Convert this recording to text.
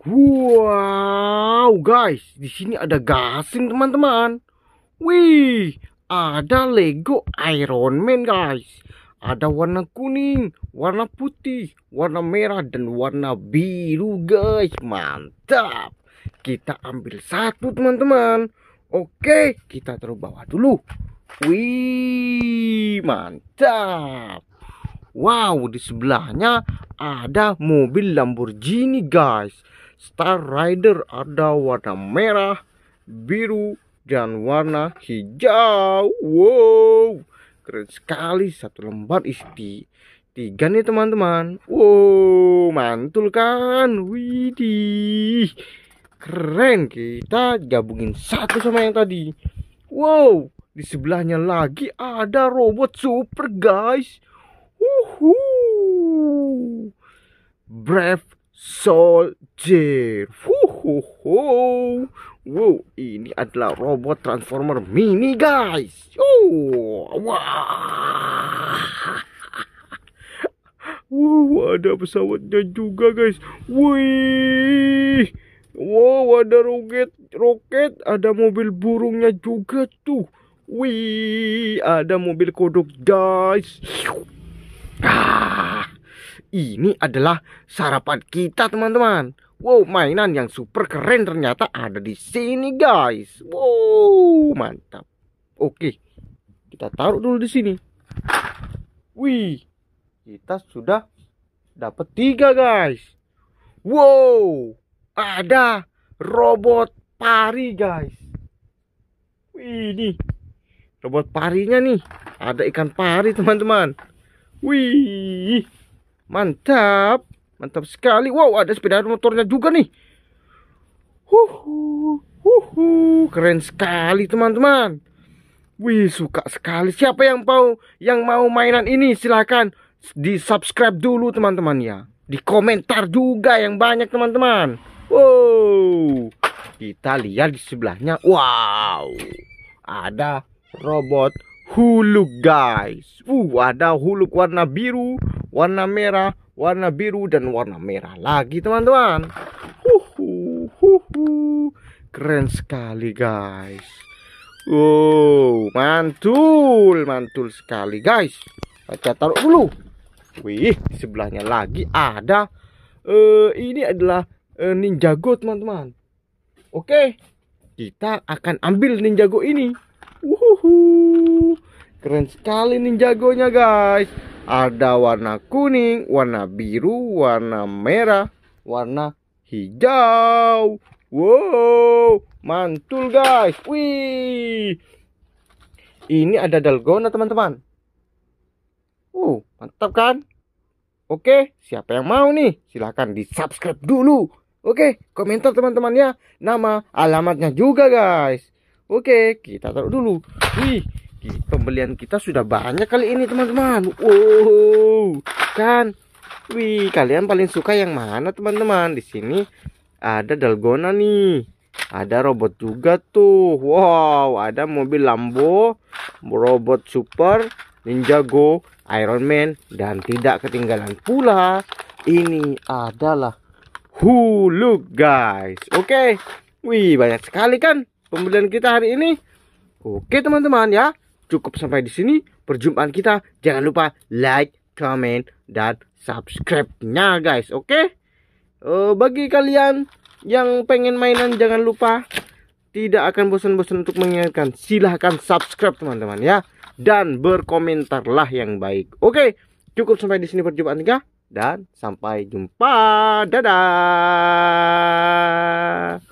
Wow, guys, di sini ada gasing teman-teman. Wih, ada Lego Iron Man, guys. Ada warna kuning, warna putih, warna merah dan warna biru, guys. Mantap. Kita ambil satu, teman-teman. Oke, kita taruh bawah dulu. Wih, mantap. Wow, di sebelahnya ada mobil Lamborghini, guys Star Rider ada warna merah, biru, dan warna hijau. Wow, keren sekali satu lembar isi tiga nih teman-teman. Wow, mantul kan? Widih, keren. Kita gabungin satu sama yang tadi. Wow, di sebelahnya lagi ada robot super guys. Uhu, brave Soldier. Wuhuhu. Wow, ini adalah robot transformer mini guys. Oh, Wow, ada pesawatnya juga guys. Wih. Wow, ada roket, roket, ada mobil burungnya juga tuh. Wih, ada mobil kodok guys. Ah ini adalah sarapan kita teman-teman. Wow, mainan yang super keren ternyata ada di sini guys. Wow, mantap. Oke, kita taruh dulu di sini. Wih, kita sudah dapat tiga guys. Wow, ada robot pari guys. Wih, ini robot parinya nih. Ada ikan pari teman-teman. Wih. Mantap. Mantap sekali. Wow, ada sepeda motornya juga nih. Huhu, huhu. Keren sekali, teman-teman. Wih, suka sekali. Siapa yang mau yang mau mainan ini silahkan di-subscribe dulu, teman-teman ya. Di komentar juga yang banyak, teman-teman. Wow. Kita lihat di sebelahnya. Wow. Ada robot hulu guys uh ada huluk warna biru warna merah warna biru dan warna merah lagi teman-teman keren sekali guys wow mantul mantul sekali guys kita taruh dulu wih sebelahnya lagi ada uh, ini adalah uh, eh, go teman-teman oke okay. kita akan ambil ninja go ini Woohoo! Keren sekali nih jagonya guys Ada warna kuning, warna biru, warna merah, warna hijau Wow, mantul guys Wih Ini ada dalgona teman-teman Uh, mantap kan? Oke, siapa yang mau nih? Silahkan di subscribe dulu Oke, komentar teman-teman ya Nama, alamatnya juga guys Oke, kita taruh dulu Wih pembelian kita sudah banyak kali ini teman-teman wow kan wih kalian paling suka yang mana teman-teman di sini ada dalgona nih ada robot juga tuh wow ada mobil Lambo robot super Ninjago Iron Man dan tidak ketinggalan pula ini adalah Hulu guys oke okay. wih banyak sekali kan pembelian kita hari ini oke okay, teman-teman ya cukup sampai di sini perjumpaan kita. Jangan lupa like, comment, dan subscribe-nya guys. Oke? Okay? Uh, eh, bagi kalian yang pengen mainan jangan lupa tidak akan bosan-bosan untuk mengingatkan. Silahkan subscribe teman-teman ya. Dan berkomentarlah yang baik. Oke, okay, cukup sampai di sini perjumpaan kita. Dan sampai jumpa. Dadah.